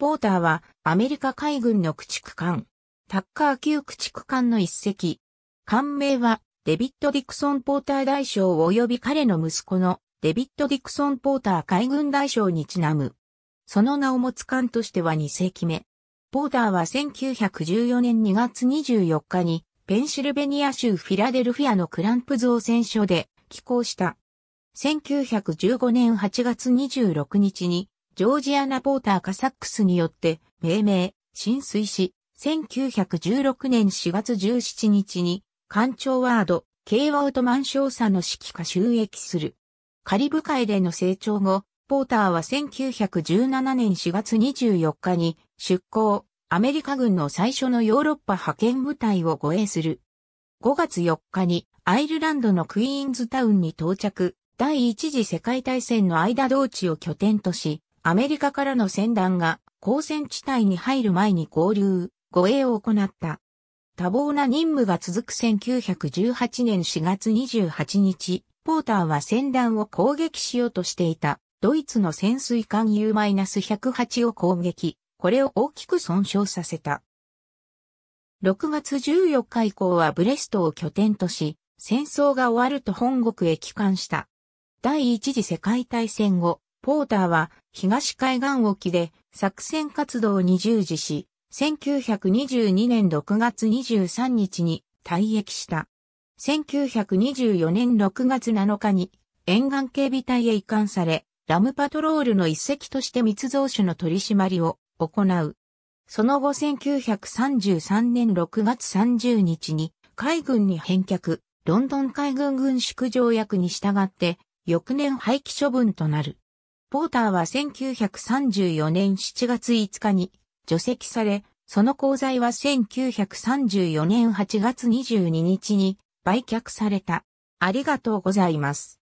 ポーターはアメリカ海軍の駆逐艦、タッカー級駆逐艦の一隻。艦名はデビッド・ディクソン・ポーター大将及び彼の息子のデビッド・ディクソン・ポーター海軍大将にちなむ。その名を持つ艦としては2世紀目。ポーターは1914年2月24日にペンシルベニア州フィラデルフィアのクランプ造船所で寄港した。1915年8月26日にジョージアナポーター・カサックスによって命名、浸水し、1916年4月17日に、官庁ワード、K ワウトマン少佐の指揮下収益する。カリブ海での成長後、ポーターは1917年4月24日に出港、アメリカ軍の最初のヨーロッパ派遣部隊を護衛する。5月4日にアイルランドのクイーンズタウンに到着、第一次世界大戦の間同地を拠点とし、アメリカからの船団が交戦地帯に入る前に合流、護衛を行った。多忙な任務が続く1918年4月28日、ポーターは船団を攻撃しようとしていた、ドイツの潜水艦 U-108 を攻撃、これを大きく損傷させた。6月14日以降はブレストを拠点とし、戦争が終わると本国へ帰還した。第一次世界大戦後、ポーターは東海岸沖で作戦活動に従事し、1922年6月23日に退役した。1924年6月7日に沿岸警備隊へ移管され、ラムパトロールの一隻として密造酒の取り締まりを行う。その後1933年6月30日に海軍に返却、ロンドン海軍軍縮条約に従って、翌年廃棄処分となる。ポーターは1934年7月5日に除籍され、その鉱罪は1934年8月22日に売却された。ありがとうございます。